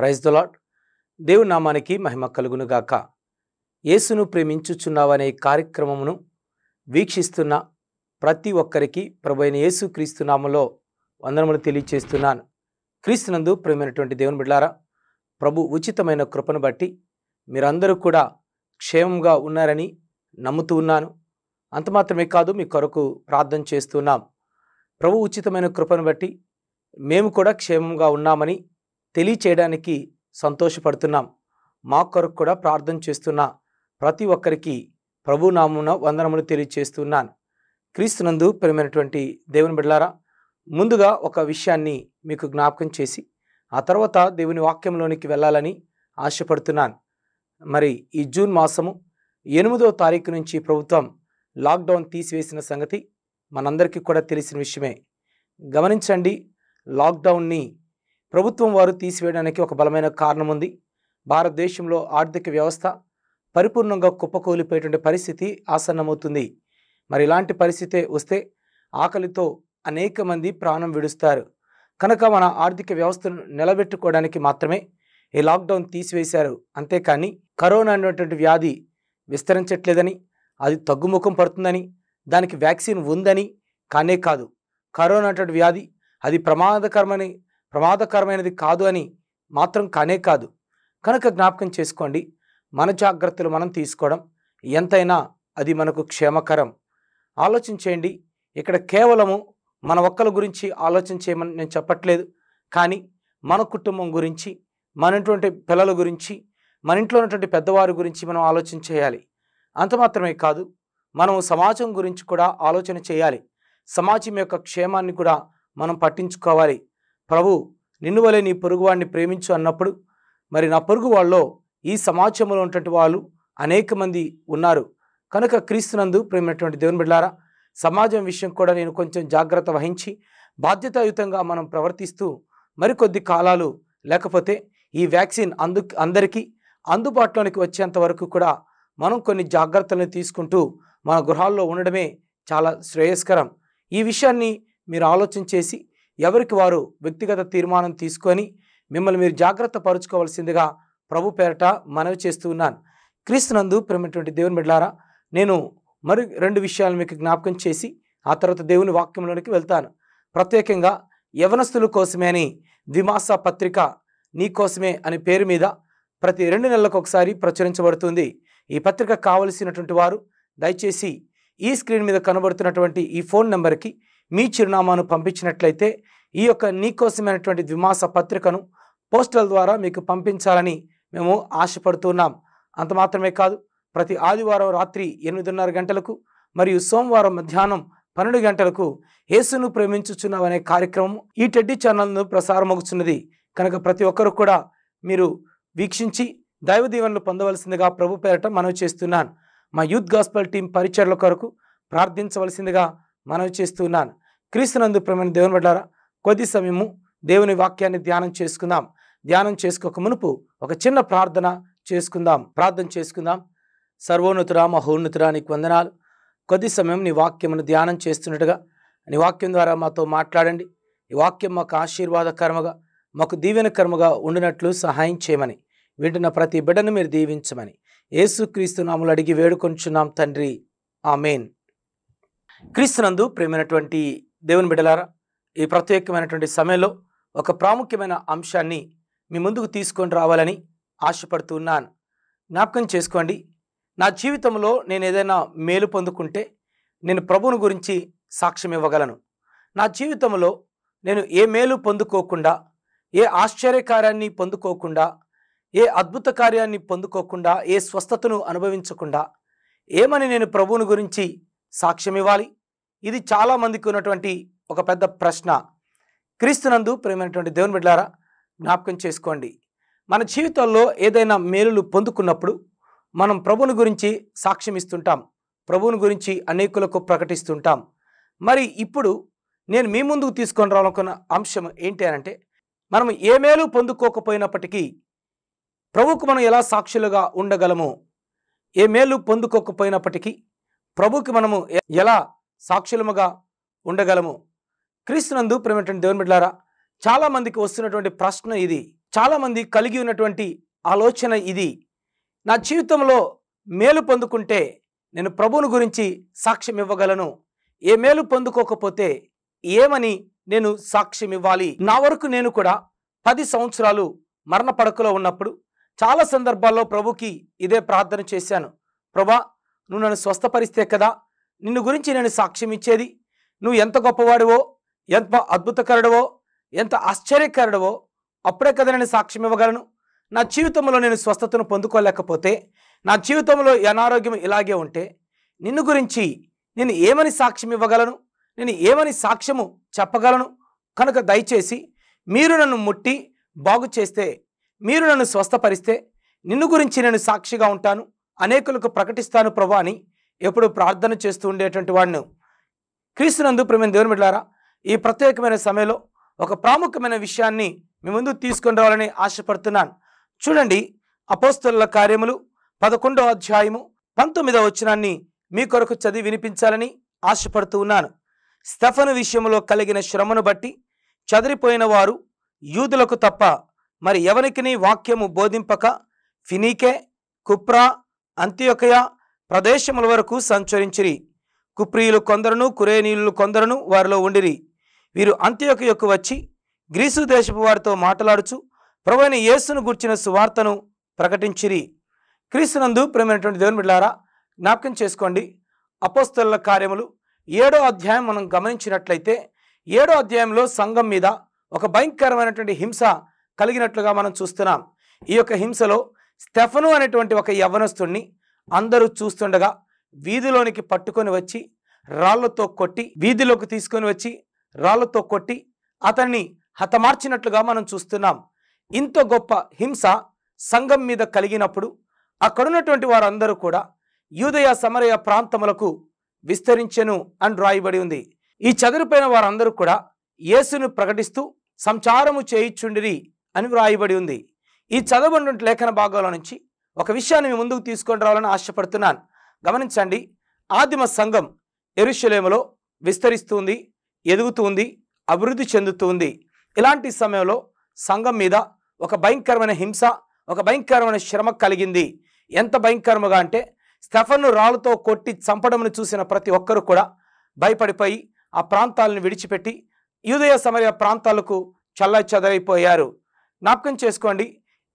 praise దొలాట్ దేవుని నామానికి మహిమ కలుగునుగాక యేసును ప్రేమించుచున్నావనే కార్యక్రమమును వీక్షిస్తున్న ప్రతి ఒక్కరికి ప్రభు అయిన యేసు క్రీస్తునామలో వందనములు తెలియచేస్తున్నాను క్రీస్తునందు ప్రేమైనటువంటి దేవుని బిడ్డారా ప్రభు ఉచితమైన కృపను బట్టి మీరందరూ కూడా క్షేమంగా ఉన్నారని నమ్ముతూ ఉన్నాను అంత మాత్రమే కాదు మీ కొరకు ప్రార్థన చేస్తున్నాం ప్రభు ఉచితమైన కృపను బట్టి మేము కూడా క్షేమంగా ఉన్నామని తెలియచేయడానికి సంతోషపడుతున్నాం మా కొరకు కూడా ప్రార్థన చేస్తున్న ప్రతి ఒక్కరికి ప్రభునామున వందనములు తెలియచేస్తున్నాను క్రీస్తునందు ప్రేమైనటువంటి దేవుని బిడ్డారా ముందుగా ఒక విషయాన్ని మీకు జ్ఞాపకం చేసి ఆ తర్వాత దేవుని వాక్యంలోనికి వెళ్ళాలని ఆశపడుతున్నాను మరి ఈ జూన్ మాసము ఎనిమిదో తారీఖు నుంచి ప్రభుత్వం లాక్డౌన్ తీసివేసిన సంగతి మనందరికీ కూడా తెలిసిన విషయమే గమనించండి లాక్డౌన్ని ప్రభుత్వం వారు తీసివేయడానికి ఒక బలమైన కారణం ఉంది భారతదేశంలో ఆర్థిక వ్యవస్థ పరిపూర్ణంగా కుప్పకూలిపోయేటువంటి పరిస్థితి ఆసన్నమవుతుంది మరి ఇలాంటి పరిస్థితే వస్తే ఆకలితో అనేక మంది ప్రాణం విడుస్తారు కనుక మన ఆర్థిక వ్యవస్థను నిలబెట్టుకోవడానికి మాత్రమే ఈ లాక్డౌన్ తీసివేశారు అంతేకాని కరోనా అనేటువంటి వ్యాధి విస్తరించట్లేదని అది తగ్గుముఖం పడుతుందని దానికి వ్యాక్సిన్ ఉందని కానే కాదు కరోనా అటువంటి వ్యాధి అది ప్రమాదకరమని ప్రమాదకరమైనది కాదు అని మాత్రం కానే కాదు కనుక జ్ఞాపకం చేసుకోండి మన జాగ్రత్తలు మనం తీసుకోవడం ఎంతైనా అది మనకు క్షేమకరం ఆలోచించేయండి ఇక్కడ కేవలము మన ఒక్కల గురించి ఆలోచన చేయమని నేను చెప్పట్లేదు కానీ మన కుటుంబం గురించి ఇంటి పిల్లల గురించి మన ఇంట్లో ఉన్నటువంటి పెద్దవారి గురించి మనం ఆలోచన చేయాలి అంత మాత్రమే కాదు మనం సమాజం గురించి కూడా ఆలోచన చేయాలి సమాజం యొక్క క్షేమాన్ని కూడా మనం పట్టించుకోవాలి ప్రభు నిన్ను వలె నీ పొరుగువాడిని ప్రేమించు అన్నప్పుడు మరి నా పొరుగు వాళ్ళలో ఈ సమాజంలో ఉన్నటువంటి వాళ్ళు అనేక మంది ఉన్నారు కనుక క్రీస్తునందు ప్రేమైనటువంటి దేవుని బిడ్డారా సమాజం విషయం కూడా నేను కొంచెం జాగ్రత్త వహించి బాధ్యతాయుతంగా మనం ప్రవర్తిస్తూ మరికొద్ది కాలాలు లేకపోతే ఈ వ్యాక్సిన్ అందు అందరికీ అందుబాటులోనికి వచ్చేంత వరకు కూడా మనం కొన్ని జాగ్రత్తలను తీసుకుంటూ మన గృహాల్లో ఉండడమే చాలా శ్రేయస్కరం ఈ విషయాన్ని మీరు ఆలోచన చేసి ఎవరికి వారు వ్యక్తిగత తీర్మానం తీసుకొని మిమ్మల్ని మీరు జాగ్రత్త పరుచుకోవాల్సిందిగా ప్రభు పేరట మనవి చేస్తూ ఉన్నాను క్రీస్తునందు ప్రేమటువంటి దేవుని బిడ్డారా నేను మరి రెండు విషయాలు మీకు జ్ఞాపకం చేసి ఆ తర్వాత దేవుని వాక్యంలోనికి వెళ్తాను ప్రత్యేకంగా యవనస్తుల కోసమే అని ద్విమాస పత్రిక నీ కోసమే అనే పేరు మీద ప్రతి రెండు నెలలకు ఒకసారి ప్రచురించబడుతుంది ఈ పత్రిక కావలసినటువంటి వారు దయచేసి ఈ స్క్రీన్ మీద కనబడుతున్నటువంటి ఈ ఫోన్ నెంబర్కి మీ చిరునామాను పంపించినట్లయితే ఈ యొక్క నీకోసమైనటువంటి ద్విమాస పత్రికను పోస్టల్ ద్వారా మీకు పంపించాలని మేము ఆశపడుతున్నాం అంత మాత్రమే కాదు ప్రతి ఆదివారం రాత్రి ఎనిమిదిన్నర గంటలకు మరియు సోమవారం మధ్యాహ్నం పన్నెండు గంటలకు యేసును ప్రేమించుచున్నాం అనే కార్యక్రమం ఈ టెడ్డి ఛానల్ను ప్రసారమవుతున్నది కనుక ప్రతి ఒక్కరు కూడా మీరు వీక్షించి దైవ దీవెనలు పొందవలసిందిగా ప్రభు పేరట మనవి చేస్తున్నాను మా యూత్ గాస్పల్ టీం పరిచయల కొరకు ప్రార్థించవలసిందిగా మనవి చేస్తున్నాను క్రీస్తునందు ప్రమైన దేవుని పడ్డారా కొద్ది సమయము దేవుని వాక్యాన్ని ధ్యానం చేసుకుందాం ధ్యానం చేసుకోక మునుపు ఒక చిన్న ప్రార్థన చేసుకుందాం ప్రార్థన చేసుకుందాం సర్వోన్నతురా మహోన్నతురా నీకు వందనాలు కొద్ది సమయం నీ వాక్యమును ధ్యానం చేస్తున్నట్టుగా నీ వాక్యం ద్వారా మాతో మాట్లాడండి ఈ వాక్యం మాకు ఆశీర్వాదకరముగా మాకు దీవెన కర్మగా ఉండినట్లు సహాయం చేయమని వింటున్న ప్రతి బిడ్డను మీరు దీవించమని యేసుక్రీస్తు నాములు అడిగి వేడుకొంచున్నాం తండ్రి ఆ మెయిన్ క్రీస్తునందు ప్రేమైనటువంటి దేవుని బిడ్డలారా ఈ ప్రత్యేకమైనటువంటి సమయంలో ఒక ప్రాముఖ్యమైన అంశాన్ని మీ ముందుకు తీసుకొని రావాలని ఆశపడుతూ ఉన్నాను జ్ఞాపకం చేసుకోండి నా జీవితంలో నేను ఏదైనా మేలు పొందుకుంటే నేను ప్రభువుని గురించి సాక్ష్యం ఇవ్వగలను నా జీవితంలో నేను ఏ మేలు పొందుకోకుండా ఏ ఆశ్చర్యకార్యాన్ని పొందుకోకుండా ఏ అద్భుత కార్యాన్ని పొందుకోకుండా ఏ స్వస్థతను అనుభవించకుండా ఏమని నేను ప్రభువుని గురించి సాక్ష్యం ఇవ్వాలి ఇది చాలామందికి ఉన్నటువంటి ఒక పెద్ద ప్రశ్న క్రీస్తునందు ప్రేమైనటువంటి దేవుని బిడ్డారా జ్ఞాపకం చేసుకోండి మన జీవితంలో ఏదైనా మేలులు పొందుకున్నప్పుడు మనం ప్రభువుని గురించి సాక్ష్యం ఇస్తుంటాం ప్రభువుని గురించి అనేకులకు ప్రకటిస్తుంటాం మరి ఇప్పుడు నేను మీ ముందుకు తీసుకొని రావాలనుకున్న అంశం ఏంటి అనంటే మనం ఏ మేలు పొందుకోకపోయినప్పటికీ ప్రభుకు మనం ఎలా సాక్షులుగా ఉండగలము ఏ మేలు పొందుకోకపోయినప్పటికీ ప్రభుకి మనము ఎలా సాక్షులముగా ఉండగలము క్రీస్తునందు ప్రేమటువంటి దేవుని బిడ్డారా చాలామందికి వస్తున్నటువంటి ప్రశ్న ఇది చాలామంది కలిగి ఉన్నటువంటి ఆలోచన ఇది నా జీవితంలో మేలు పొందుకుంటే నేను ప్రభువుని గురించి సాక్ష్యం ఇవ్వగలను ఏ మేలు పొందుకోకపోతే ఏమని నేను సాక్ష్యం ఇవ్వాలి నా వరకు నేను కూడా పది సంవత్సరాలు మరణ పడకలో ఉన్నప్పుడు చాలా సందర్భాల్లో ప్రభుకి ఇదే ప్రార్థన చేశాను ప్రభా నువ్వు నన్ను స్వస్థపరిస్తే కదా నిన్ను గురించి నేను సాక్ష్యం ఇచ్చేది నువ్వు ఎంత గొప్పవాడివో ఎంత అద్భుతకరుడవో ఎంత ఆశ్చర్యకరుడవో అప్పుడే కదా నేను సాక్ష్యం ఇవ్వగలను నా జీవితంలో నేను స్వస్థతను పొందుకోలేకపోతే నా జీవితంలో అనారోగ్యం ఇలాగే ఉంటే నిన్ను గురించి నేను ఏమని సాక్ష్యం ఇవ్వగలను నేను ఏమని సాక్ష్యము చెప్పగలను కనుక దయచేసి మీరు నన్ను ముట్టి బాగు చేస్తే మీరు నన్ను స్వస్థపరిస్తే నిన్ను గురించి నేను సాక్షిగా ఉంటాను అనేకులకు ప్రకటిస్తాను ప్రభు అని ఎప్పుడు ప్రార్థన చేస్తూ ఉండేటువంటి వాడిని క్రీస్తునందు ప్రేమ దేవుని బిడ్డారా ఈ ప్రత్యేకమైన సమయంలో ఒక ప్రాముఖ్యమైన విషయాన్ని మీ ముందు తీసుకుని రావాలని ఆశపడుతున్నాను చూడండి అపోస్తుల కార్యములు పదకొండవ అధ్యాయము పంతొమ్మిదవ వచనాన్ని మీ కొరకు చదివి వినిపించాలని ఆశపడుతూ ఉన్నాను స్టెఫను విషయంలో కలిగిన శ్రమను బట్టి చదిరిపోయిన వారు యూదులకు తప్ప మరి ఎవరికిని వాక్యము బోధింపక ఫినీకే కుప్రా అంత్యొకయా ప్రదేశముల వరకు సంచరించిరి కుప్రియులు కొందరును కురేనీయులు కొందరును వారిలో ఉండిరి వీరు అంత్యోక యొక్క వచ్చి గ్రీసు దేశపు వారితో మాట్లాడుచు ప్రభుని యేసును గుర్చిన సువార్తను ప్రకటించిరి క్రీస్తునందు ప్రేమైనటువంటి దేవుని బిడ్డారా జ్ఞాపకం చేసుకోండి అపోస్తల కార్యములు ఏడో అధ్యాయం మనం గమనించినట్లయితే ఏడో అధ్యాయంలో సంఘం మీద ఒక భయంకరమైనటువంటి హింస కలిగినట్లుగా మనం చూస్తున్నాం ఈ యొక్క హింసలో స్టెఫను అనేటువంటి ఒక యవ్వనస్తుణ్ణి అందరూ చూస్తుండగా వీధిలోనికి పట్టుకొని వచ్చి రాళ్లతో కొట్టి వీధిలోకి తీసుకొని వచ్చి రాళ్లతో కొట్టి అతన్ని హతమార్చినట్లుగా మనం చూస్తున్నాం ఇంత గొప్ప హింస సంఘం మీద కలిగినప్పుడు అక్కడున్నటువంటి వారందరూ కూడా యూదయ సమరయ ప్రాంతములకు విస్తరించెను అని రాయబడి ఉంది ఈ చదురుపైన వారందరూ కూడా యేసును ప్రకటిస్తూ సంచారము చేయిచుండిరి అని వ్రాయబడి ఉంది ఈ చదవనటువంటి లేఖన భాగాల నుంచి ఒక విషయాన్ని మీ ముందుకు తీసుకొని రావాలని ఆశపడుతున్నాను గమనించండి ఆదిమ సంఘం ఎరుశలేములో విస్తరిస్తుంది ఎదుగుతుంది అభివృద్ధి చెందుతుంది ఇలాంటి సమయంలో సంఘం మీద ఒక భయంకరమైన హింస ఒక భయంకరమైన శ్రమ కలిగింది ఎంత భయంకరముగా అంటే స్టెఫన్ను రాళ్లతో కొట్టి చంపడంను చూసిన ప్రతి ఒక్కరు కూడా భయపడిపోయి ఆ ప్రాంతాలను విడిచిపెట్టి యూదయ సమయ ప్రాంతాలకు చల్లా చెదరైపోయారు జ్ఞాపకం చేసుకోండి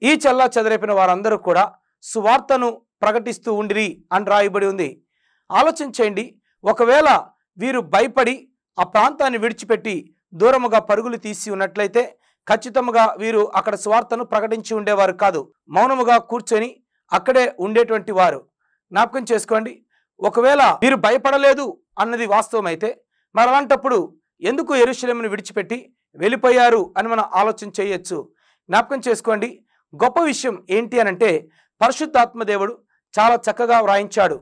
ఈ చల్లా చెదరైపోయిన వారందరూ కూడా సువార్తను ప్రకటిస్తూ ఉండిరి అని రాయబడి ఉంది ఆలోచించండి ఒకవేళ వీరు భయపడి ఆ ప్రాంతాన్ని విడిచిపెట్టి దూరముగా పరుగులు తీసి ఉన్నట్లయితే ఖచ్చితంగా వీరు అక్కడ స్వార్థను ప్రకటించి ఉండేవారు కాదు మౌనముగా కూర్చొని అక్కడే ఉండేటువంటి వారు జ్ఞాపకం చేసుకోండి ఒకవేళ వీరు భయపడలేదు అన్నది వాస్తవం అయితే మరి అలాంటప్పుడు ఎందుకు ఎరుశలేమును విడిచిపెట్టి వెళ్ళిపోయారు అని మనం ఆలోచన చేయొచ్చు జ్ఞాపకం చేసుకోండి గొప్ప విషయం ఏంటి అనంటే దేవుడు చాలా చక్కగా వ్రాయించాడు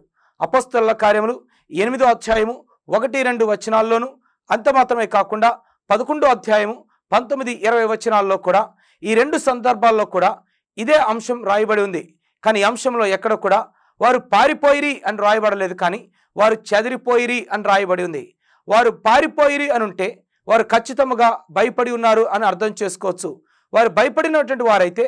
అపస్తుల కార్యములు ఎనిమిదో అధ్యాయము ఒకటి రెండు వచనాల్లోనూ అంత మాత్రమే కాకుండా పదకొండో అధ్యాయము పంతొమ్మిది ఇరవై వచనాల్లో కూడా ఈ రెండు సందర్భాల్లో కూడా ఇదే అంశం రాయబడి ఉంది కానీ అంశంలో ఎక్కడ కూడా వారు పారిపోయిరి అని రాయబడలేదు కానీ వారు చెదిరిపోయిరి అని రాయబడి ఉంది వారు పారిపోయిరి అని ఉంటే వారు ఖచ్చితంగా భయపడి ఉన్నారు అని అర్థం చేసుకోవచ్చు వారు భయపడినటువంటి వారైతే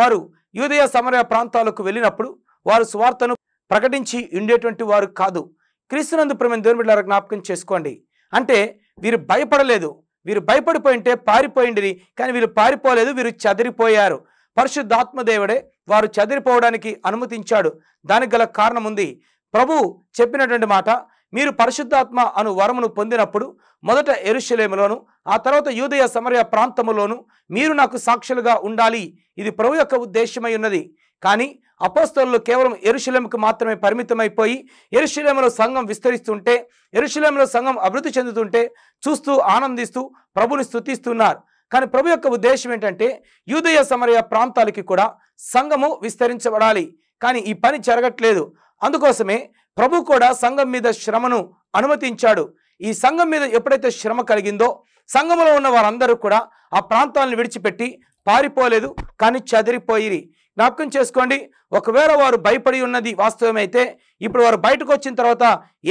వారు యూదయ సమరయ ప్రాంతాలకు వెళ్ళినప్పుడు వారు సువార్తను ప్రకటించి ఉండేటువంటి వారు కాదు క్రీస్తునందు ప్రమేణ దేవుని బిడ్డలారా జ్ఞాపకం చేసుకోండి అంటే వీరు భయపడలేదు వీరు భయపడిపోయింటే పారిపోయింది కానీ వీరు పారిపోలేదు వీరు పరిశుద్ధాత్మ పరిశుద్ధాత్మదేవుడే వారు చదిరిపోవడానికి అనుమతించాడు దానికి గల కారణం ఉంది ప్రభు చెప్పినటువంటి మాట మీరు పరిశుద్ధాత్మ అను వరమును పొందినప్పుడు మొదట ఎరుశలేములోను ఆ తర్వాత యూదయ సమరయ ప్రాంతములోను మీరు నాకు సాక్షులుగా ఉండాలి ఇది ప్రభు యొక్క ఉద్దేశమై ఉన్నది కానీ అపోస్తలు కేవలం ఎరుశలంకు మాత్రమే పరిమితమైపోయి ఎరుశలంలో సంఘం విస్తరిస్తుంటే ఎరుశలంలో సంఘం అభివృద్ధి చెందుతుంటే చూస్తూ ఆనందిస్తూ ప్రభుని స్థుతిస్తున్నారు కానీ ప్రభు యొక్క ఉద్దేశం ఏంటంటే యూదయ సమరయ ప్రాంతాలకి కూడా సంఘము విస్తరించబడాలి కానీ ఈ పని జరగట్లేదు అందుకోసమే ప్రభు కూడా సంఘం మీద శ్రమను అనుమతించాడు ఈ సంఘం మీద ఎప్పుడైతే శ్రమ కలిగిందో సంఘంలో ఉన్న వారందరూ కూడా ఆ ప్రాంతాలను విడిచిపెట్టి పారిపోలేదు కానీ చదిరిపోయి జ్ఞాపకం చేసుకోండి ఒకవేళ వారు భయపడి ఉన్నది వాస్తవమైతే ఇప్పుడు వారు బయటకు వచ్చిన తర్వాత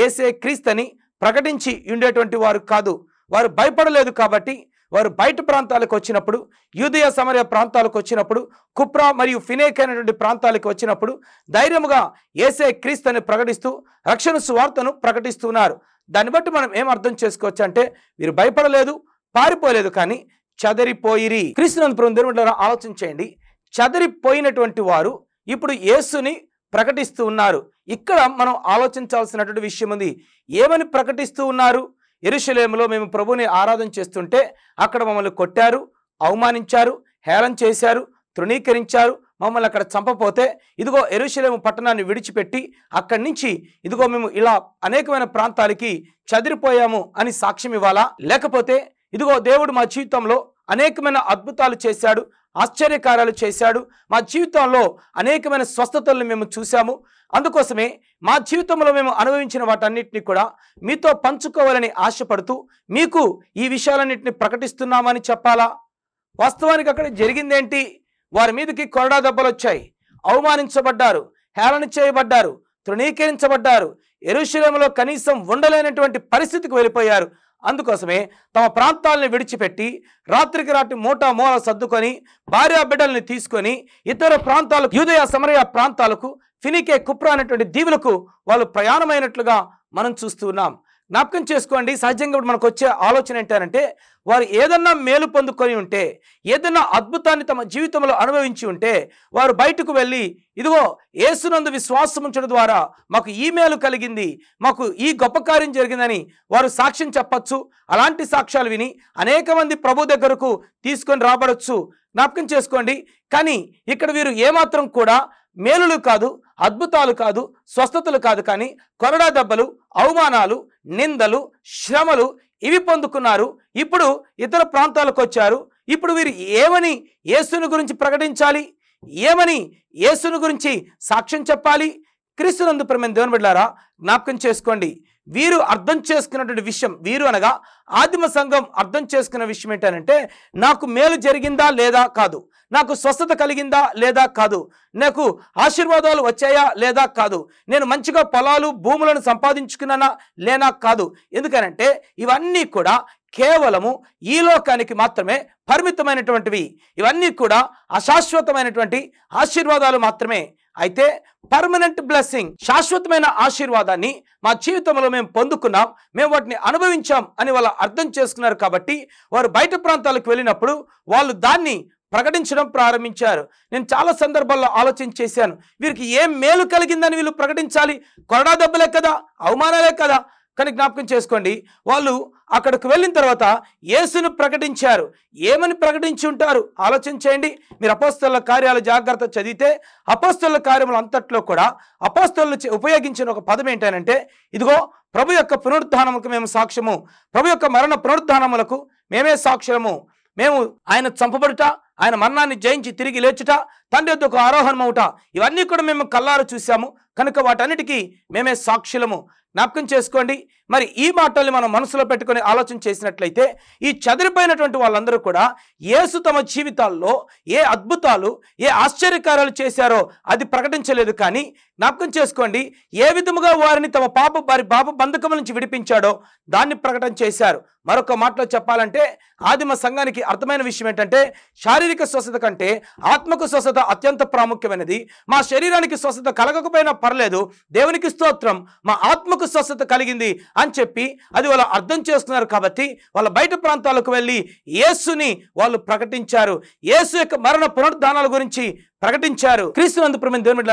ఏసే క్రీస్తని ప్రకటించి ఉండేటువంటి వారు కాదు వారు భయపడలేదు కాబట్టి వారు బయట ప్రాంతాలకు వచ్చినప్పుడు యూదయ సమరయ ప్రాంతాలకు వచ్చినప్పుడు కుప్రా మరియు ఫినేక్ అయినటువంటి ప్రాంతాలకు వచ్చినప్పుడు ధైర్యముగా ఏసే క్రీస్తుని ప్రకటిస్తూ రక్షణ సువార్తను ప్రకటిస్తున్నారు దాన్ని బట్టి మనం ఏం అర్థం చేసుకోవచ్చు అంటే వీరు భయపడలేదు పారిపోలేదు కానీ చదిరిపోయిరి క్రీస్తునందుపురం దేవుడు ఆలోచించండి చదరిపోయినటువంటి చదిరిపోయినటువంటి వారు ఇప్పుడు యేసుని ప్రకటిస్తూ ఉన్నారు ఇక్కడ మనం ఆలోచించాల్సినటువంటి విషయం ఉంది ఏమని ప్రకటిస్తూ ఉన్నారు ఎరుశలేములో మేము ప్రభుని ఆరాధన చేస్తుంటే అక్కడ మమ్మల్ని కొట్టారు అవమానించారు హేళం చేశారు తృణీకరించారు మమ్మల్ని అక్కడ చంపపోతే ఇదిగో ఎరుశలేము పట్టణాన్ని విడిచిపెట్టి అక్కడి నుంచి ఇదిగో మేము ఇలా అనేకమైన ప్రాంతాలకి చదిరిపోయాము అని సాక్ష్యం ఇవ్వాలా లేకపోతే ఇదిగో దేవుడు మా జీవితంలో అనేకమైన అద్భుతాలు చేశాడు ఆశ్చర్యకార్యాలు చేశాడు మా జీవితంలో అనేకమైన స్వస్థతలను మేము చూశాము అందుకోసమే మా జీవితంలో మేము అనుభవించిన వాటన్నిటిని కూడా మీతో పంచుకోవాలని ఆశపడుతూ మీకు ఈ విషయాలన్నింటినీ ప్రకటిస్తున్నామని చెప్పాలా వాస్తవానికి అక్కడ జరిగిందేంటి వారి మీదకి కొరడా దెబ్బలు వచ్చాయి అవమానించబడ్డారు హేళన చేయబడ్డారు తృణీకరించబడ్డారు ఎరుశలంలో కనీసం ఉండలేనటువంటి పరిస్థితికి వెళ్ళిపోయారు అందుకోసమే తమ ప్రాంతాలను విడిచిపెట్టి రాత్రికి రాత్రి మూటా మూల సర్దుకొని భార్య బిడ్డల్ని తీసుకొని ఇతర ప్రాంతాలకు యూదయ సమరయ ప్రాంతాలకు ఫినికే కుప్ర అనేటువంటి దీవులకు వాళ్ళు ప్రయాణమైనట్లుగా మనం చూస్తూ ఉన్నాం జ్ఞాపకం చేసుకోండి సహజంగా మనకు వచ్చే ఆలోచన ఏంటంటే వారు ఏదన్నా మేలు పొందుకొని ఉంటే ఏదన్నా అద్భుతాన్ని తమ జీవితంలో అనుభవించి ఉంటే వారు బయటకు వెళ్ళి ఇదిగో ఏసునందు విశ్వాసం ఉంచడం ద్వారా మాకు ఈ మేలు కలిగింది మాకు ఈ గొప్ప కార్యం జరిగిందని వారు సాక్ష్యం చెప్పచ్చు అలాంటి సాక్ష్యాలు విని అనేక మంది ప్రభు దగ్గరకు తీసుకొని రాబడచ్చు జ్ఞాపకం చేసుకోండి కానీ ఇక్కడ వీరు ఏమాత్రం కూడా మేలులు కాదు అద్భుతాలు కాదు స్వస్థతలు కాదు కానీ కొరడా దెబ్బలు అవమానాలు నిందలు శ్రమలు ఇవి పొందుకున్నారు ఇప్పుడు ఇతర ప్రాంతాలకు వచ్చారు ఇప్పుడు వీరు ఏమని యేసును గురించి ప్రకటించాలి ఏమని యేసును గురించి సాక్ష్యం చెప్పాలి క్రీస్తునందు ప్రమేణ దేవుని బిడ్డారా జ్ఞాపకం చేసుకోండి వీరు అర్థం చేసుకున్నటువంటి విషయం వీరు అనగా ఆదిమ సంఘం అర్థం చేసుకున్న విషయం ఏంటంటే నాకు మేలు జరిగిందా లేదా కాదు నాకు స్వస్థత కలిగిందా లేదా కాదు నాకు ఆశీర్వాదాలు వచ్చాయా లేదా కాదు నేను మంచిగా పొలాలు భూములను సంపాదించుకున్నానా లేనా కాదు ఎందుకనంటే ఇవన్నీ కూడా కేవలము ఈ లోకానికి మాత్రమే పరిమితమైనటువంటివి ఇవన్నీ కూడా అశాశ్వతమైనటువంటి ఆశీర్వాదాలు మాత్రమే అయితే పర్మనెంట్ బ్లెస్సింగ్ శాశ్వతమైన ఆశీర్వాదాన్ని మా జీవితంలో మేము పొందుకున్నాం మేము వాటిని అనుభవించాం అని వాళ్ళు అర్థం చేసుకున్నారు కాబట్టి వారు బయట ప్రాంతాలకు వెళ్ళినప్పుడు వాళ్ళు దాన్ని ప్రకటించడం ప్రారంభించారు నేను చాలా సందర్భాల్లో ఆలోచన చేశాను వీరికి ఏం మేలు కలిగిందని వీళ్ళు ప్రకటించాలి కొరడా దెబ్బలే కదా అవమానాలే కదా కానీ జ్ఞాపకం చేసుకోండి వాళ్ళు అక్కడికి వెళ్ళిన తర్వాత యేసును ప్రకటించారు ఏమని ప్రకటించి ఉంటారు ఆలోచించేయండి మీరు అపోస్తల కార్యాలు జాగ్రత్త చదివితే అపోస్తల కార్యములు అంతట్లో కూడా అపోస్తలు ఉపయోగించిన ఒక పదం ఏంటంటే ఇదిగో ప్రభు యొక్క పునరుద్ధానములకు మేము సాక్ష్యము ప్రభు యొక్క మరణ పునరుద్ధానములకు మేమే సాక్ష్యము మేము ఆయన చంపబడుట ఆయన మరణాన్ని జయించి తిరిగి లేచుట తండ్రి యొక్క ఆరోహణమవుట ఇవన్నీ కూడా మేము కల్లారు చూసాము కనుక వాటన్నిటికీ మేమే సాక్షులము జ్ఞాపకం చేసుకోండి మరి ఈ మాటల్ని మనం మనసులో పెట్టుకుని ఆలోచన చేసినట్లయితే ఈ చదిరిపోయినటువంటి వాళ్ళందరూ కూడా యేసు తమ జీవితాల్లో ఏ అద్భుతాలు ఏ ఆశ్చర్యకారాలు చేశారో అది ప్రకటించలేదు కానీ జ్ఞాపకం చేసుకోండి ఏ విధముగా వారిని తమ పాప వారి పాప బంధకం నుంచి విడిపించాడో దాన్ని ప్రకటన చేశారు మరొక మాటలో చెప్పాలంటే ఆదిమ సంఘానికి అర్థమైన విషయం ఏంటంటే శారీరక స్వస్థత కంటే ఆత్మకు స్వస్థత అత్యంత ప్రాముఖ్యమైనది మా శరీరానికి స్వస్థత కలగకపోయినా పర్లేదు దేవునికి స్తోత్రం మా ఆత్మకు ఎందుకు స్వస్థత కలిగింది అని చెప్పి అది వాళ్ళు అర్థం చేస్తున్నారు కాబట్టి వాళ్ళ బయట ప్రాంతాలకు వెళ్ళి యేసుని వాళ్ళు ప్రకటించారు యేసు యొక్క మరణ పునరుద్ధానాల గురించి ప్రకటించారు క్రీస్తునందు ప్రమైన దేవుని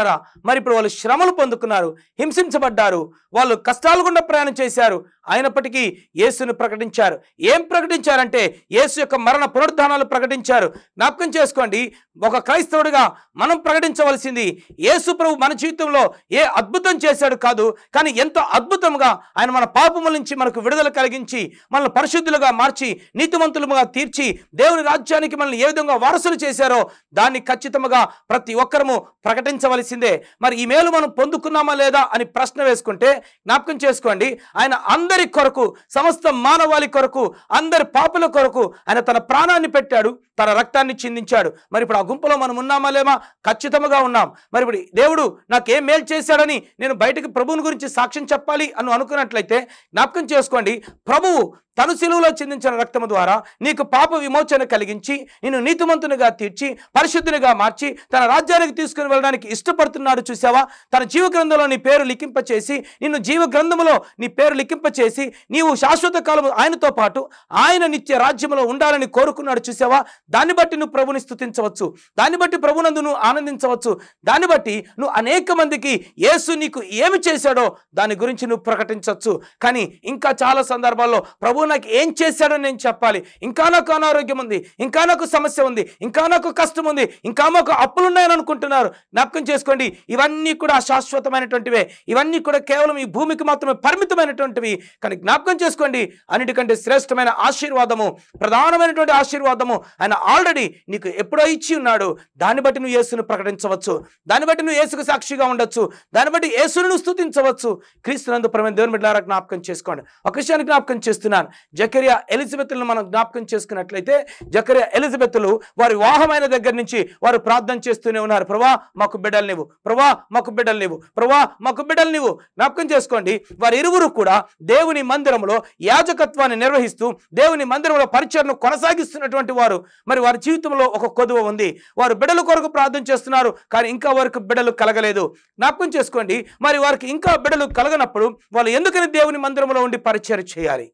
మరి ఇప్పుడు వాళ్ళు శ్రమలు పొందుకున్నారు హింసించబడ్డారు వాళ్ళు కష్టాలు గుండా ప్రయాణం చేశారు అయినప్పటికీ యేసును ప్రకటించారు ఏం ప్రకటించారంటే యేసు యొక్క మరణ పునరుద్ధానాలు ప్రకటించారు జ్ఞాపకం చేసుకోండి ఒక క్రైస్తవుడిగా మనం ప్రకటించవలసింది యేసు ప్రభు మన జీవితంలో ఏ అద్భుతం చేశాడు కాదు కానీ ఎంతో అద్భుతంగా ఆయన మన పాపముల నుంచి మనకు విడుదల కలిగించి మనల్ని పరిశుద్ధులుగా మార్చి నీతిమంతులుగా తీర్చి దేవుని రాజ్యానికి మనల్ని ఏ విధంగా వారసులు చేశారో దాన్ని ఖచ్చితంగా ప్రతి ఒక్కరము ప్రకటించవలసిందే మరి ఈ మేలు మనం పొందుకున్నామా లేదా అని ప్రశ్న వేసుకుంటే జ్ఞాపకం చేసుకోండి ఆయన అందరి కొరకు సమస్త మానవాళి కొరకు అందరి పాపుల కొరకు ఆయన తన ప్రాణాన్ని పెట్టాడు తన రక్తాన్ని చిందించాడు మరి ఇప్పుడు ఆ గుంపులో మనం ఉన్నామా లేమా ఖచ్చితంగా ఉన్నాం మరి ఇప్పుడు దేవుడు నాకేం మేలు చేశాడని నేను బయటకు ప్రభువుని గురించి సాక్ష్యం చెప్పాలి అని అనుకున్నట్లయితే జ్ఞాపకం చేసుకోండి ప్రభువు తను సెలువులో చెందించిన రక్తము ద్వారా నీకు పాప విమోచన కలిగించి నిన్ను నీతిమంతునిగా తీర్చి పరిశుద్ధునిగా మార్చి తన రాజ్యానికి తీసుకుని వెళ్ళడానికి ఇష్టపడుతున్నాడు చూసావా తన జీవ గ్రంథంలో నీ పేరు లిఖింపచేసి నిన్ను జీవ గ్రంథములో నీ పేరు లిఖింపచేసి నీవు శాశ్వత కాలము ఆయనతో పాటు ఆయన నిత్య రాజ్యంలో ఉండాలని కోరుకున్నాడు చూసావా దాన్ని బట్టి నువ్వు ప్రభుని స్థుతించవచ్చు దాన్ని బట్టి ప్రభునందు నువ్వు ఆనందించవచ్చు దాన్ని బట్టి నువ్వు అనేక మందికి ఏసు నీకు ఏమి చేశాడో దాని గురించి నువ్వు ప్రకటించవచ్చు కానీ ఇంకా చాలా సందర్భాల్లో ప్రభు ప్రభు నాకు ఏం చేశాడో నేను చెప్పాలి ఇంకా నాకు అనారోగ్యం ఉంది ఇంకా నాకు సమస్య ఉంది ఇంకా నాకు కష్టం ఉంది ఇంకా మాకు అప్పులు ఉన్నాయని అనుకుంటున్నారు జ్ఞాపకం చేసుకోండి ఇవన్నీ కూడా శాశ్వతమైనటువంటివే ఇవన్నీ కూడా కేవలం ఈ భూమికి మాత్రమే పరిమితమైనటువంటివి కానీ జ్ఞాపకం చేసుకోండి అన్నిటికంటే శ్రేష్టమైన ఆశీర్వాదము ప్రధానమైనటువంటి ఆశీర్వాదము ఆయన ఆల్రెడీ నీకు ఎప్పుడో ఇచ్చి ఉన్నాడు దాన్ని బట్టి నువ్వు యేసును ప్రకటించవచ్చు దాన్ని బట్టి నువ్వు యేసుకు సాక్షిగా ఉండొచ్చు దాన్ని బట్టి యేసును స్థుతించవచ్చు క్రీస్తునందు ప్రమే దేవుని బిడ్డారా జ్ఞాపకం చేసుకోండి ఒక విషయాన్ని జ్ఞాపకం చేస్తున్నాను జకరియా ఎలిజబెత్లను మనం జ్ఞాపకం చేసుకున్నట్లయితే జకరియా ఎలిజబెత్లు వారి వాహమైన దగ్గర నుంచి వారు ప్రార్థన చేస్తూనే ఉన్నారు ప్రభా మాకు బిడ్డలు నీవు ప్రభా మాకు బిడ్డలు నీవు ప్రభా మాకు బిడ్డలు నీవు జ్ఞాపకం చేసుకోండి వారి ఇరువురు కూడా దేవుని మందిరంలో యాజకత్వాన్ని నిర్వహిస్తూ దేవుని మందిరంలో పరిచయను కొనసాగిస్తున్నటువంటి వారు మరి వారి జీవితంలో ఒక కొదువ ఉంది వారు బిడ్డల కొరకు ప్రార్థన చేస్తున్నారు కానీ ఇంకా వారికి బిడ్డలు కలగలేదు జ్ఞాపకం చేసుకోండి మరి వారికి ఇంకా బిడ్డలు కలగనప్పుడు వాళ్ళు ఎందుకని దేవుని మందిరంలో ఉండి పరిచయం చేయాలి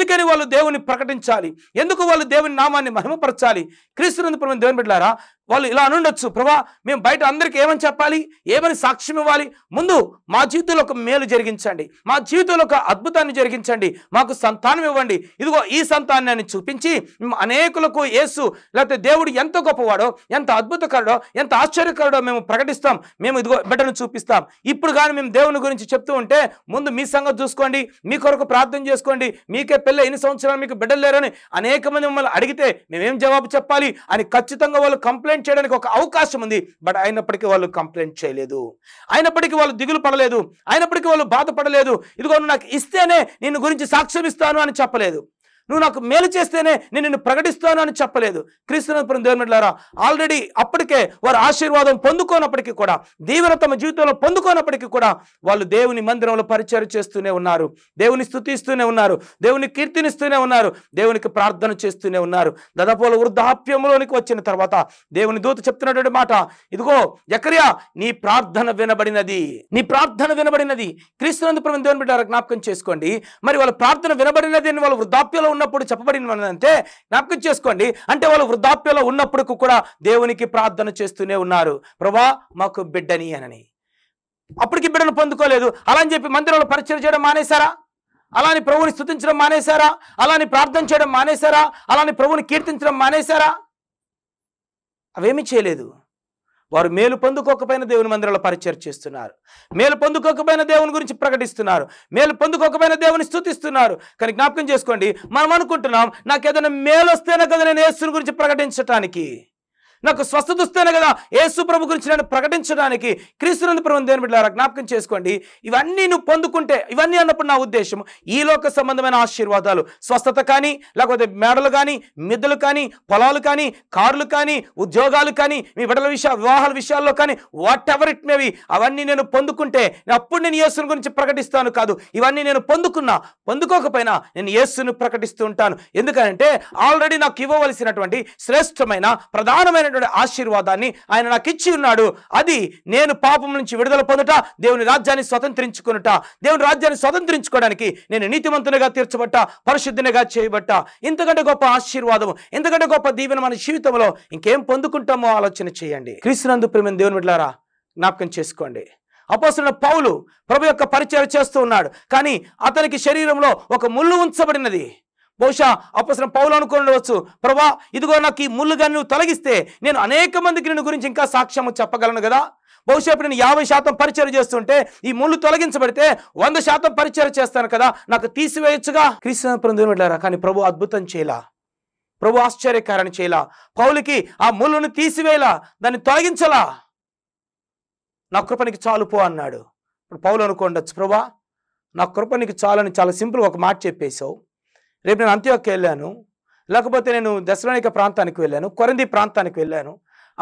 ఎందుకని వాళ్ళు దేవుని ప్రకటించాలి ఎందుకు వాళ్ళు దేవుని నామాన్ని మహిమపరచాలి క్రీస్తునందు దేవుని బిడ్డారా వాళ్ళు ఇలా అనుండొచ్చు ప్రభా మేము బయట అందరికి ఏమని చెప్పాలి ఏమని సాక్ష్యం ఇవ్వాలి ముందు మా జీవితంలో ఒక మేలు జరిగించండి మా జీవితంలో ఒక అద్భుతాన్ని జరిగించండి మాకు సంతానం ఇవ్వండి ఇదిగో ఈ సంతానాన్ని చూపించి అనేకులకు ఏసు లేకపోతే దేవుడు ఎంత గొప్పవాడో ఎంత అద్భుతకరుడో ఎంత ఆశ్చర్యకరుడో మేము ప్రకటిస్తాం మేము ఇదిగో బిడ్డను చూపిస్తాం ఇప్పుడు కానీ మేము దేవుని గురించి చెప్తూ ఉంటే ముందు మీ సంగతి చూసుకోండి మీ కొరకు ప్రార్థన చేసుకోండి మీకే పిల్ల ఎన్ని సంవత్సరాలు మీకు బిడ్డలు లేరని అనేక మంది మిమ్మల్ని అడిగితే మేమేం జవాబు చెప్పాలి అని ఖచ్చితంగా వాళ్ళు కంప్లైంట్ కంప్లైంట్ చేయడానికి ఒక అవకాశం ఉంది బట్ అయినప్పటికీ వాళ్ళు కంప్లైంట్ చేయలేదు అయినప్పటికీ వాళ్ళు దిగులు పడలేదు అయినప్పటికీ వాళ్ళు బాధపడలేదు ఇదిగో నాకు ఇస్తేనే నేను గురించి సాక్ష్యం ఇస్తాను అని చెప్పలేదు నువ్వు నాకు మేలు చేస్తేనే నేను నిన్ను ప్రకటిస్తాను అని చెప్పలేదు క్రీస్తునపురం దేవునిలారా ఆల్రెడీ అప్పటికే వారు ఆశీర్వాదం పొందుకోనప్పటికీ కూడా దీవెన తమ జీవితంలో పొందుకోనప్పటికీ కూడా వాళ్ళు దేవుని మందిరంలో పరిచయం చేస్తూనే ఉన్నారు దేవుని స్థుతిస్తూనే ఉన్నారు దేవుని కీర్తినిస్తూనే ఉన్నారు దేవునికి ప్రార్థన చేస్తూనే ఉన్నారు దదపోల వృద్ధాప్యంలోనికి వచ్చిన తర్వాత దేవుని దూత చెప్తున్నటువంటి మాట ఇదిగో ఎక్కరియా నీ ప్రార్థన వినబడినది నీ ప్రార్థన వినబడినది క్రీస్తునందుపురం దేవుని బిడ్డ జ్ఞాపకం చేసుకోండి మరి వాళ్ళ ప్రార్థన వినబడినది అని వాళ్ళు వృద్ధాప్యంలో ఉన్నప్పుడు చెప్పబడినదంటే జ్ఞాపకం చేసుకోండి అంటే వాళ్ళు వృద్ధాప్యలో ఉన్నప్పుడు కూడా దేవునికి ప్రార్థన చేస్తూనే ఉన్నారు ప్రభా మాకు బిడ్డని అనని అప్పటికి బిడ్డను పొందుకోలేదు అలా అని చెప్పి మందిరంలో పరిచయం చేయడం మానేశారా అలాని ప్రభుని స్థుతించడం మానేశారా అలాని ప్రార్థన చేయడం మానేశారా అలాని ప్రభుని కీర్తించడం మానేశారా అవేమీ చేయలేదు వారు మేలు పొందుకోకపోయిన దేవుని మందిరంలో పరిచయం చేస్తున్నారు మేలు పొందుకోకపోయిన దేవుని గురించి ప్రకటిస్తున్నారు మేలు పొందుకోకపోయిన దేవుని స్థుతిస్తున్నారు కానీ జ్ఞాపకం చేసుకోండి మనం అనుకుంటున్నాం నాకు ఏదైనా మేలు వస్తేనే కదా నేను యేసుని గురించి ప్రకటించడానికి నాకు స్వస్థత వస్తేనే కదా యేసు ప్రభు గురించి నేను ప్రకటించడానికి క్రీస్తునందు ప్రభు దేని బిడ్డారా జ్ఞాపకం చేసుకోండి ఇవన్నీ నువ్వు పొందుకుంటే ఇవన్నీ అన్నప్పుడు నా ఉద్దేశం ఈ లోక సంబంధమైన ఆశీర్వాదాలు స్వస్థత కానీ లేకపోతే మేడలు కానీ మిద్దలు కానీ పొలాలు కానీ కార్లు కానీ ఉద్యోగాలు కానీ మీ బిడ్డల విషయ వివాహాల విషయాల్లో కానీ వాట్ ఎవర్ ఇట్ మేవి అవన్నీ నేను పొందుకుంటే అప్పుడు నేను యేసుని గురించి ప్రకటిస్తాను కాదు ఇవన్నీ నేను పొందుకున్నా పొందుకోకపోయినా నేను యేసును ప్రకటిస్తూ ఉంటాను ఎందుకంటే ఆల్రెడీ నాకు ఇవ్వవలసినటువంటి శ్రేష్టమైన ప్రధానమైన ఉన్నతమైనటువంటి ఆశీర్వాదాన్ని ఆయన నాకు ఇచ్చి ఉన్నాడు అది నేను పాపం నుంచి విడుదల పొందుట దేవుని రాజ్యాన్ని స్వతంత్రించుకున్నట దేవుని రాజ్యాన్ని స్వతంత్రించుకోవడానికి నేను నీతిమంతునిగా తీర్చబట్ట పరిశుద్ధినిగా చేయబట్ట ఇంతకంటే గొప్ప ఆశీర్వాదం ఇంతకంటే గొప్ప దీవెన మన జీవితంలో ఇంకేం పొందుకుంటామో ఆలోచన చేయండి క్రీస్తునందు ప్రేమ దేవుని విడలారా జ్ఞాపకం చేసుకోండి అపోసిన పౌలు ప్రభు యొక్క పరిచయం చేస్తూ ఉన్నాడు కానీ అతనికి శరీరంలో ఒక ముళ్ళు ఉంచబడినది బహుశా అపసరం పౌలు ఉండవచ్చు ప్రభా ఇదిగో నాకు ఈ కానీ నువ్వు తొలగిస్తే నేను అనేక మందికి నేను గురించి ఇంకా సాక్ష్యము చెప్పగలను కదా బహుశా ఇప్పుడు నేను యాభై శాతం పరిచయం చేస్తుంటే ఈ ముళ్ళు తొలగించబడితే వంద శాతం పరిచయం చేస్తాను కదా నాకు తీసివేయచ్చుగా క్రీస్తు పొందుని కానీ ప్రభు అద్భుతం చేయలా ప్రభు ఆశ్చర్యకారణ చేయలా పౌలికి ఆ ముళ్ళును తీసివేయలా దాన్ని తొలగించలా నా కృపనికి చాలు పో అన్నాడు ఇప్పుడు పౌలు అనుకోండొచ్చు ప్రభా నా చాలు చాలని చాలా సింపుల్ ఒక మాట చెప్పేశావు రేపు నేను అంత్యోక్కి వెళ్ళాను లేకపోతే నేను దశలోనిక ప్రాంతానికి వెళ్ళాను కొరంది ప్రాంతానికి వెళ్ళాను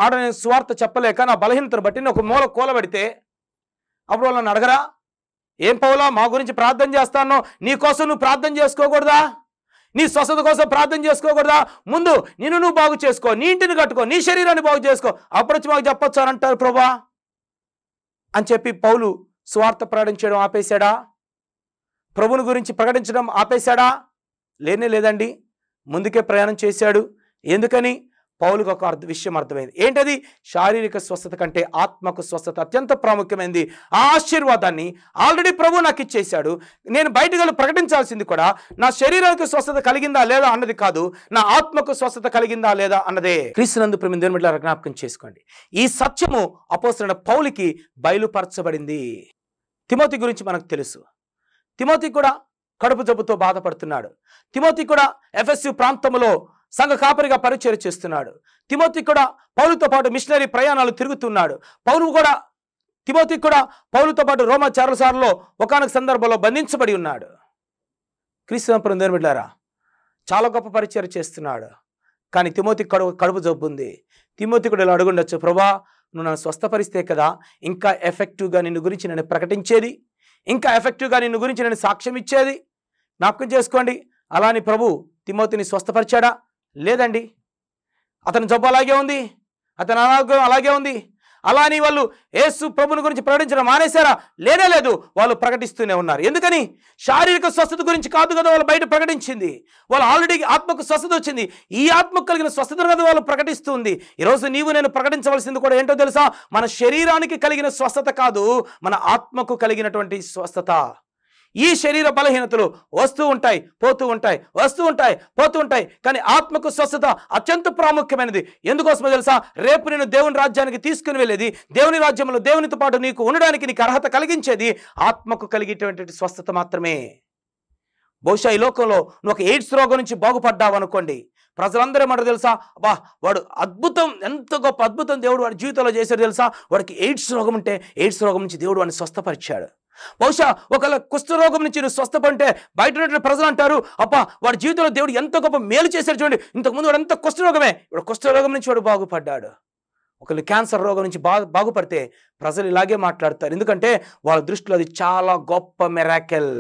ఆడ నేను స్వార్థ చెప్పలేక నా బలహీనతను బట్టి నేను ఒక మూల కూలబడితే అప్పుడు వాళ్ళని అడగరా ఏం పోవాలా మా గురించి ప్రార్థన చేస్తానో నీ కోసం నువ్వు ప్రార్థన చేసుకోకూడదా నీ స్వస్థత కోసం ప్రార్థన చేసుకోకూడదా ముందు నిన్ను నువ్వు బాగు చేసుకో నీ ఇంటిని కట్టుకో నీ శరీరాన్ని బాగు చేసుకో అప్పుడు వచ్చి మాకు చెప్పొచ్చు అని అంటారు ప్రభా అని చెప్పి పౌలు స్వార్థ ప్రకటించడం ఆపేశాడా ప్రభుని గురించి ప్రకటించడం ఆపేశాడా లేనే లేదండి ముందుకే ప్రయాణం చేశాడు ఎందుకని పౌలకు ఒక అర్థ విషయం అర్థమైంది ఏంటది శారీరక స్వస్థత కంటే ఆత్మకు స్వస్థత అత్యంత ప్రాముఖ్యమైనది ఆ ఆశీర్వాదాన్ని ఆల్రెడీ ప్రభు నాకు ఇచ్చేశాడు నేను బయటకు ప్రకటించాల్సింది కూడా నా శరీరానికి స్వస్థత కలిగిందా లేదా అన్నది కాదు నా ఆత్మకు స్వస్థత కలిగిందా లేదా అన్నదే క్రీస్తునందు ప్రేమ దేని బిడ్డల జ్ఞాపకం చేసుకోండి ఈ సత్యము అపోసరణ పౌలికి బయలుపరచబడింది తిమోతి గురించి మనకు తెలుసు తిమోతి కూడా కడుపు జబ్బుతో బాధపడుతున్నాడు తిమోతి కూడా ఎఫ్ఎస్యు ప్రాంతంలో సంఘ కాపరిగా పరిచయం చేస్తున్నాడు తిమోతి కూడా పౌరుతో పాటు మిషనరీ ప్రయాణాలు తిరుగుతున్నాడు పౌరు కూడా తిమోతి కూడా పౌరుతో పాటు రోమా చారసార్లో ఒకనొక సందర్భంలో బంధించబడి ఉన్నాడు క్రీస్తునంపురం దేనిబిడ్డారా చాలా గొప్ప పరిచయం చేస్తున్నాడు కానీ తిమోతి కడుపు కడుపు జబ్బు ఉంది తిమోతి కూడా ఇలా అడుగుండొచ్చు ప్రభా నువ్వు నన్ను స్వస్థపరిస్తే కదా ఇంకా ఎఫెక్టివ్గా నిన్ను గురించి నేను ప్రకటించేది ఇంకా ఎఫెక్టివ్గా నిన్ను గురించి నేను సాక్ష్యం ఇచ్చేది జ్ఞాపకం చేసుకోండి అలాని ప్రభు తిమోతిని స్వస్థపరిచాడా లేదండి అతని జబ్బు అలాగే ఉంది అతని అనారోగ్యం అలాగే ఉంది అలాని వాళ్ళు ఏసు ప్రభుని గురించి ప్రకటించడం మానేశారా లేదే లేదు వాళ్ళు ప్రకటిస్తూనే ఉన్నారు ఎందుకని శారీరక స్వస్థత గురించి కాదు కదా వాళ్ళు బయట ప్రకటించింది వాళ్ళు ఆల్రెడీ ఆత్మకు స్వస్థత వచ్చింది ఈ ఆత్మకు కలిగిన స్వస్థత కదా వాళ్ళు ప్రకటిస్తుంది ఈరోజు నీవు నేను ప్రకటించవలసింది కూడా ఏంటో తెలుసా మన శరీరానికి కలిగిన స్వస్థత కాదు మన ఆత్మకు కలిగినటువంటి స్వస్థత ఈ శరీర బలహీనతలు వస్తూ ఉంటాయి పోతూ ఉంటాయి వస్తూ ఉంటాయి పోతూ ఉంటాయి కానీ ఆత్మకు స్వస్థత అత్యంత ప్రాముఖ్యమైనది ఎందుకోసమో తెలుసా రేపు నేను దేవుని రాజ్యానికి తీసుకుని వెళ్ళేది దేవుని రాజ్యంలో దేవునితో పాటు నీకు ఉండడానికి నీకు అర్హత కలిగించేది ఆత్మకు కలిగేటువంటి స్వస్థత మాత్రమే బహుశా ఈ లోకంలో నువ్వు ఒక ఎయిడ్స్ రోగం నుంచి బాగుపడ్డావు అనుకోండి ప్రజలందరూ ఏమంటారు తెలుసా అబ్బా వాడు అద్భుతం ఎంత గొప్ప అద్భుతం దేవుడు వాడి జీవితంలో చేశాడు తెలుసా వాడికి ఎయిడ్స్ రోగం ఉంటే ఎయిడ్స్ రోగం నుంచి దేవుడు వాడిని స్వస్థపరిచాడు బహుశా ఒకవేళ కుష్ఠరోగం నుంచి నువ్వు స్వస్థపంటే బయట ఉన్నటువంటి ప్రజలు అంటారు అప్ప వాడి జీవితంలో దేవుడు ఎంత గొప్ప మేలు చేశాడు చూడండి ఇంతకుముందు వాడు ఎంత కుష్ఠరోగమే ఇప్పుడు కుష్ఠరోగం నుంచి వాడు బాగుపడ్డాడు ఒకళ్ళు క్యాన్సర్ రోగం నుంచి బా బాగుపడితే ప్రజలు ఇలాగే మాట్లాడతారు ఎందుకంటే వాళ్ళ దృష్టిలో అది చాలా గొప్ప మెరాకెల్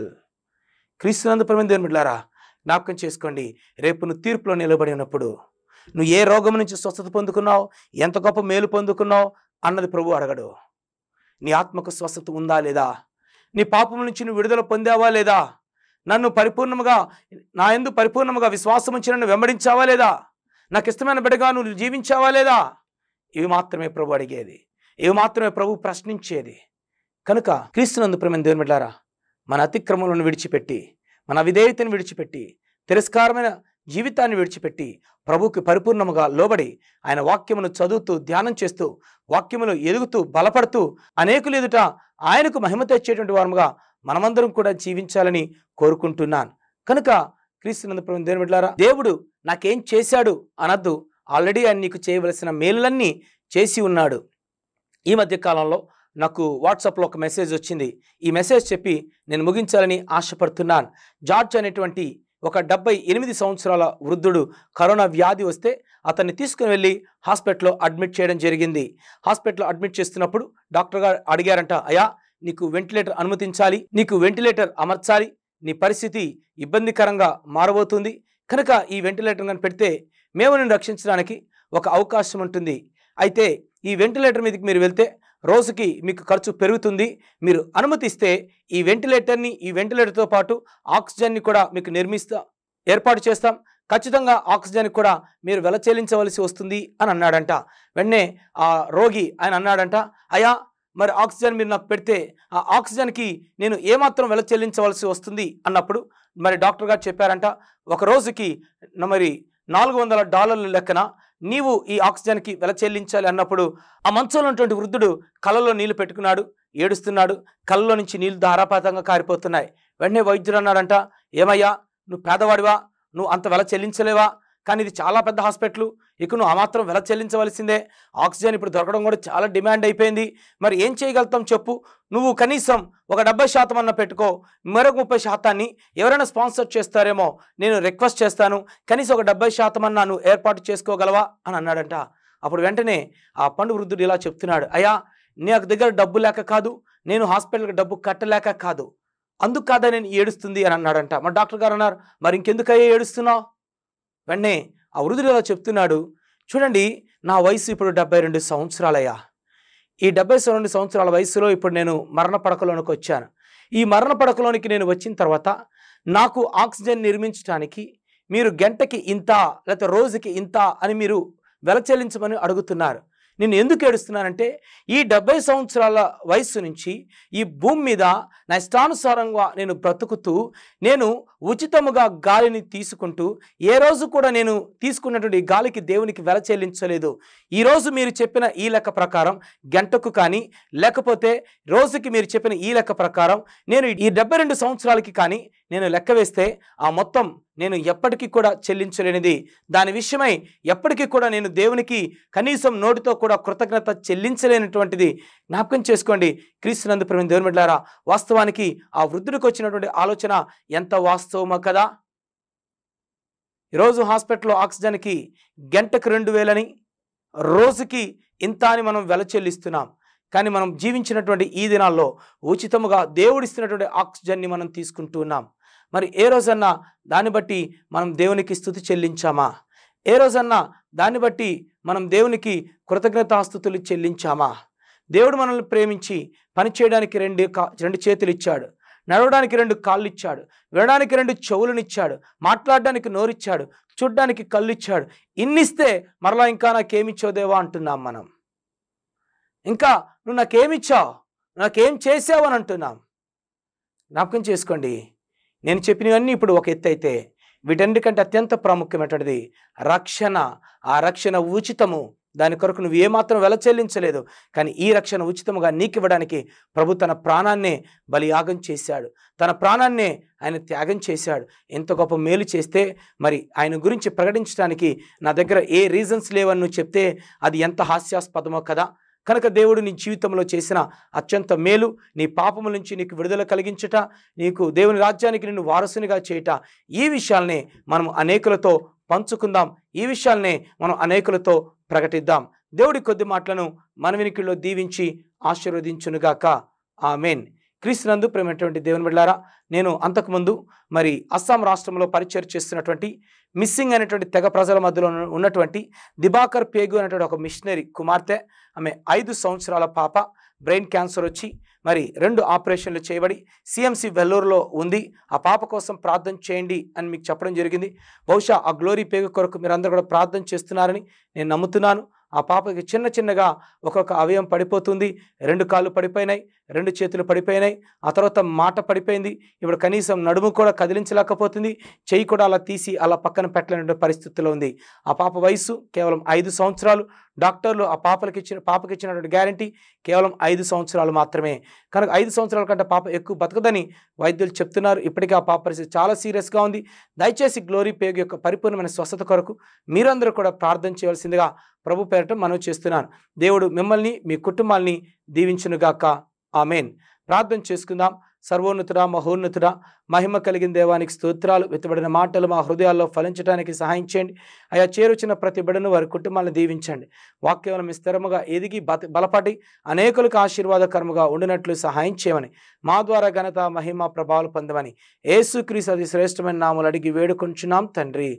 క్రీస్తునందు ప్రమేణ దేవుని బిడ్డారా జ్ఞాపకం చేసుకోండి రేపు నువ్వు తీర్పులో నిలబడి ఉన్నప్పుడు నువ్వు ఏ రోగం నుంచి స్వస్థత పొందుకున్నావు ఎంత గొప్ప మేలు పొందుకున్నావు అన్నది ప్రభు అడగడు నీ ఆత్మకు స్వస్థత ఉందా లేదా నీ పాపం నుంచి నువ్వు విడుదల పొందావా లేదా నన్ను పరిపూర్ణముగా నా ఎందు పరిపూర్ణముగా విశ్వాసం ఉంచి నన్ను వెంబడించావా లేదా నాకు ఇష్టమైన బిడ్డగా నువ్వు జీవించావా లేదా ఇవి మాత్రమే ప్రభు అడిగేది ఇవి మాత్రమే ప్రభు ప్రశ్నించేది కనుక క్రీస్తునందు ప్రేమ దేవుని బిడ్డారా మన అతిక్రమంలో విడిచిపెట్టి మన విధేయతను విడిచిపెట్టి తిరస్కారమైన జీవితాన్ని విడిచిపెట్టి ప్రభుకి పరిపూర్ణముగా లోబడి ఆయన వాక్యమును చదువుతూ ధ్యానం చేస్తూ వాక్యములు ఎదుగుతూ బలపడుతూ అనేకులు ఎదుట ఆయనకు మహిమ తెచ్చేటువంటి వారముగా మనమందరం కూడా జీవించాలని కోరుకుంటున్నాను కనుక క్రీస్తునందపురం దేవుని బిడ్డారా దేవుడు నాకేం చేశాడు అనద్దు ఆల్రెడీ ఆయన నీకు చేయవలసిన మేలులన్నీ చేసి ఉన్నాడు ఈ మధ్య కాలంలో నాకు వాట్సాప్లో ఒక మెసేజ్ వచ్చింది ఈ మెసేజ్ చెప్పి నేను ముగించాలని ఆశపడుతున్నాను జార్జ్ అనేటువంటి ఒక డెబ్బై ఎనిమిది సంవత్సరాల వృద్ధుడు కరోనా వ్యాధి వస్తే అతన్ని తీసుకుని వెళ్ళి హాస్పిటల్లో అడ్మిట్ చేయడం జరిగింది హాస్పిటల్లో అడ్మిట్ చేస్తున్నప్పుడు డాక్టర్ గారు అడిగారంట అయా నీకు వెంటిలేటర్ అనుమతించాలి నీకు వెంటిలేటర్ అమర్చాలి నీ పరిస్థితి ఇబ్బందికరంగా మారబోతుంది కనుక ఈ వెంటిలేటర్ కానీ పెడితే మేము నేను రక్షించడానికి ఒక అవకాశం ఉంటుంది అయితే ఈ వెంటిలేటర్ మీదకి మీరు వెళ్తే రోజుకి మీకు ఖర్చు పెరుగుతుంది మీరు అనుమతిస్తే ఈ వెంటిలేటర్ని ఈ వెంటిలేటర్తో పాటు ఆక్సిజన్ని కూడా మీకు నిర్మిస్తా ఏర్పాటు చేస్తాం ఖచ్చితంగా ఆక్సిజన్ కూడా మీరు వెల చెల్లించవలసి వస్తుంది అని అన్నాడంట వెంటనే ఆ రోగి ఆయన అన్నాడంట అయా మరి ఆక్సిజన్ మీరు నాకు పెడితే ఆ ఆక్సిజన్కి నేను ఏమాత్రం వెల చెల్లించవలసి వస్తుంది అన్నప్పుడు మరి డాక్టర్ గారు చెప్పారంట ఒక రోజుకి మరి నాలుగు వందల డాలర్ల లెక్కన నీవు ఈ ఆక్సిజన్కి వెల చెల్లించాలి అన్నప్పుడు ఆ మంచంలో ఉన్నటువంటి వృద్ధుడు కళ్ళలో నీళ్లు పెట్టుకున్నాడు ఏడుస్తున్నాడు కళ్ళలో నుంచి నీళ్లు ధారాపాతంగా కారిపోతున్నాయి వెంటనే వైద్యుడు అన్నాడంట ఏమయ్యా నువ్వు పేదవాడివా నువ్వు అంత వెల చెల్లించలేవా కానీ ఇది చాలా పెద్ద హాస్పిటల్ ఇక నువ్వు ఆ మాత్రం వెల చెల్లించవలసిందే ఆక్సిజన్ ఇప్పుడు దొరకడం కూడా చాలా డిమాండ్ అయిపోయింది మరి ఏం చేయగలుగుతాం చెప్పు నువ్వు కనీసం ఒక డెబ్బై శాతం అన్న పెట్టుకో మరొక ముప్పై శాతాన్ని ఎవరైనా స్పాన్సర్ చేస్తారేమో నేను రిక్వెస్ట్ చేస్తాను కనీసం ఒక డెబ్బై శాతం అన్న నువ్వు ఏర్పాటు చేసుకోగలవా అని అన్నాడంట అప్పుడు వెంటనే ఆ పండు వృద్ధుడు ఇలా చెప్తున్నాడు అయ్యా నాకు దగ్గర డబ్బు లేక కాదు నేను హాస్పిటల్కి డబ్బు కట్టలేక కాదు అందుకు కాదా నేను ఏడుస్తుంది అని అన్నాడంట మా డాక్టర్ గారు అన్నారు మరి ఇంకెందుకయ్యే ఏడుస్తున్నావు వెంటనే ఆ వృద్ధుడు చెప్తున్నాడు చూడండి నా వయసు ఇప్పుడు డెబ్బై రెండు సంవత్సరాలయ్యా ఈ డెబ్బై రెండు సంవత్సరాల వయసులో ఇప్పుడు నేను మరణ పడకలోనికి వచ్చాను ఈ మరణ పడకలోనికి నేను వచ్చిన తర్వాత నాకు ఆక్సిజన్ నిర్మించడానికి మీరు గంటకి ఇంత లేకపోతే రోజుకి ఇంత అని మీరు వెల చెల్లించమని అడుగుతున్నారు నేను ఎందుకు ఏడుస్తున్నానంటే ఈ డెబ్బై సంవత్సరాల వయస్సు నుంచి ఈ భూమి మీద నా ఇష్టానుసారంగా నేను బ్రతుకుతూ నేను ఉచితముగా గాలిని తీసుకుంటూ ఏ రోజు కూడా నేను తీసుకున్నటువంటి గాలికి దేవునికి వెల చెల్లించలేదు ఈరోజు మీరు చెప్పిన ఈ లెక్క ప్రకారం గంటకు కానీ లేకపోతే రోజుకి మీరు చెప్పిన ఈ లెక్క ప్రకారం నేను ఈ డెబ్బై రెండు సంవత్సరాలకి కానీ నేను లెక్క వేస్తే ఆ మొత్తం నేను ఎప్పటికీ కూడా చెల్లించలేనిది దాని విషయమై ఎప్పటికీ కూడా నేను దేవునికి కనీసం నోటితో కూడా కృతజ్ఞత చెల్లించలేనటువంటిది జ్ఞాపకం చేసుకోండి నందు ప్రవీణ దేవుని బిడ్డారా వాస్తవానికి ఆ వృద్ధుడికి వచ్చినటువంటి ఆలోచన ఎంత వాస్తవమో కదా ఈరోజు హాస్పిటల్లో ఆక్సిజన్కి గంటకు రెండు వేలని రోజుకి ఇంత అని మనం వెల చెల్లిస్తున్నాం కానీ మనం జీవించినటువంటి ఈ దినాల్లో ఉచితముగా దేవుడిస్తున్నటువంటి ఆక్సిజన్ని మనం తీసుకుంటున్నాం మరి ఏ రోజన్నా దాన్ని బట్టి మనం దేవునికి స్థుతి చెల్లించామా ఏ రోజన్నా దాన్ని బట్టి మనం దేవునికి కృతజ్ఞతాస్థుతులు చెల్లించామా దేవుడు మనల్ని ప్రేమించి పనిచేయడానికి రెండు కా రెండు చేతులు ఇచ్చాడు నడవడానికి రెండు కాళ్ళు ఇచ్చాడు వినడానికి రెండు ఇచ్చాడు మాట్లాడడానికి నోరిచ్చాడు చూడ్డానికి కళ్ళు ఇచ్చాడు ఇన్నిస్తే మరలా ఇంకా నాకేమిచ్చోదేవా అంటున్నాం మనం ఇంకా నువ్వు నాకేమిచ్చావు నాకేం చేసావు అని అంటున్నాం జ్ఞాపకం చేసుకోండి నేను చెప్పినవన్నీ ఇప్పుడు ఒక ఎత్తు అయితే వీటన్నిటికంటే అత్యంత ప్రాముఖ్యమైనటువంటిది రక్షణ ఆ రక్షణ ఉచితము దాని కొరకు నువ్వు ఏమాత్రం వెల చెల్లించలేదు కానీ ఈ రక్షణ ఉచితముగా నీకు ఇవ్వడానికి ప్రభు తన ప్రాణాన్నే బలియాగం చేశాడు తన ప్రాణాన్నే ఆయన త్యాగం చేశాడు ఎంత గొప్ప మేలు చేస్తే మరి ఆయన గురించి ప్రకటించడానికి నా దగ్గర ఏ రీజన్స్ లేవని నువ్వు చెప్తే అది ఎంత హాస్యాస్పదమో కదా కనుక దేవుడు నీ జీవితంలో చేసిన అత్యంత మేలు నీ పాపముల నుంచి నీకు విడుదల కలిగించట నీకు దేవుని రాజ్యానికి నిన్ను వారసునిగా చేయట ఈ విషయాల్ని మనం అనేకులతో పంచుకుందాం ఈ విషయాల్నే మనం అనేకులతో ప్రకటిద్దాం దేవుడి కొద్ది మాటలను మన వెనుకల్లో దీవించి ఆశీర్వదించునుగాక ఆమెన్ క్రీస్తునందు ప్రేమటువంటి దేవుని బిడ్డారా నేను అంతకుముందు మరి అస్సాం రాష్ట్రంలో పరిచయం చేస్తున్నటువంటి మిస్సింగ్ అనేటువంటి తెగ ప్రజల మధ్యలో ఉన్నటువంటి దిబాకర్ పేగు అనేటువంటి ఒక మిషనరీ కుమార్తె ఆమె ఐదు సంవత్సరాల పాప బ్రెయిన్ క్యాన్సర్ వచ్చి మరి రెండు ఆపరేషన్లు చేయబడి సిఎంసి వెల్లూరులో ఉంది ఆ పాప కోసం ప్రార్థన చేయండి అని మీకు చెప్పడం జరిగింది బహుశా ఆ గ్లోరీ పేగు కొరకు మీరందరూ కూడా ప్రార్థన చేస్తున్నారని నేను నమ్ముతున్నాను ఆ పాపకి చిన్న చిన్నగా ఒక్కొక్క అవయం పడిపోతుంది రెండు కాళ్ళు పడిపోయినాయి రెండు చేతులు పడిపోయినాయి ఆ తర్వాత మాట పడిపోయింది ఇప్పుడు కనీసం నడుము కూడా కదిలించలేకపోతుంది చెయ్యి కూడా అలా తీసి అలా పక్కన పెట్టలేని పరిస్థితుల్లో ఉంది ఆ పాప వయసు కేవలం ఐదు సంవత్సరాలు డాక్టర్లు ఆ పాపలకి ఇచ్చిన పాపకి ఇచ్చినటువంటి గ్యారంటీ కేవలం ఐదు సంవత్సరాలు మాత్రమే కనుక ఐదు సంవత్సరాల కంటే పాప ఎక్కువ బతకదని వైద్యులు చెప్తున్నారు ఇప్పటికీ ఆ పాప పరిస్థితి చాలా సీరియస్గా ఉంది దయచేసి గ్లోరీ పేగ్ యొక్క పరిపూర్ణమైన స్వస్థత కొరకు మీరందరూ కూడా ప్రార్థన చేయవలసిందిగా ప్రభు పేరటం మనం చేస్తున్నాను దేవుడు మిమ్మల్ని మీ కుటుంబాల్ని దీవించునుగాక ఆమెన్ ప్రార్థన చేసుకుందాం సర్వోన్నతుడ మహోన్నతుడ మహిమ కలిగిన దేవానికి స్తోత్రాలు వెతబడిన మాటలు మా హృదయాల్లో ఫలించడానికి సహాయం చేయండి అయా చేరుచిన ప్రతి బిడను వారి కుటుంబాలను దీవించండి వాక్యం విస్తరముగా ఎదిగి బలపడి అనేకులకు ఆశీర్వాదకరముగా ఉండినట్లు సహాయం చేయమని మా ద్వారా ఘనత మహిమ ప్రభావాలు పొందమని ఏసుక్రీస్ అది శ్రేష్టమైన నాములు అడిగి వేడుకొంచున్నాం తండ్రి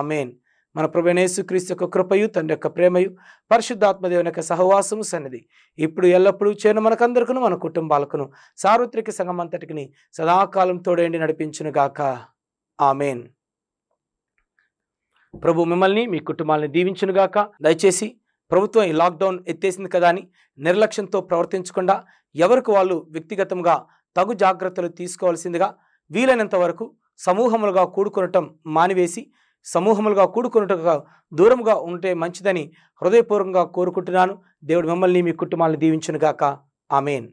ఆమెన్ మన ప్రభునేసు క్రీస్తు యొక్క కృపయు తండ్రి యొక్క ప్రేమయు పరిశుద్ధాత్మదేవుని యొక్క సహవాసము సన్నిధి ఇప్పుడు ఎల్లప్పుడూ చేయను మనకందరికీ మన కుటుంబాలకును సార్వత్రిక సంఘం అంతటికి సదాకాలం తోడేండి నడిపించునుగాక ఆమెన్ ప్రభు మిమ్మల్ని మీ కుటుంబాలని దీవించునుగాక దయచేసి ప్రభుత్వం ఈ లాక్డౌన్ ఎత్తేసింది కదా అని నిర్లక్ష్యంతో ప్రవర్తించకుండా ఎవరికి వాళ్ళు వ్యక్తిగతంగా తగు జాగ్రత్తలు తీసుకోవాల్సిందిగా వీలైనంత వరకు సమూహములుగా కూడుకునటం మానివేసి సమూహములుగా కూడుకున్నట్టుగా దూరంగా ఉంటే మంచిదని హృదయపూర్వకంగా కోరుకుంటున్నాను దేవుడు మిమ్మల్ని మీ కుటుంబాలను దీవించునుగాక ఆమెన్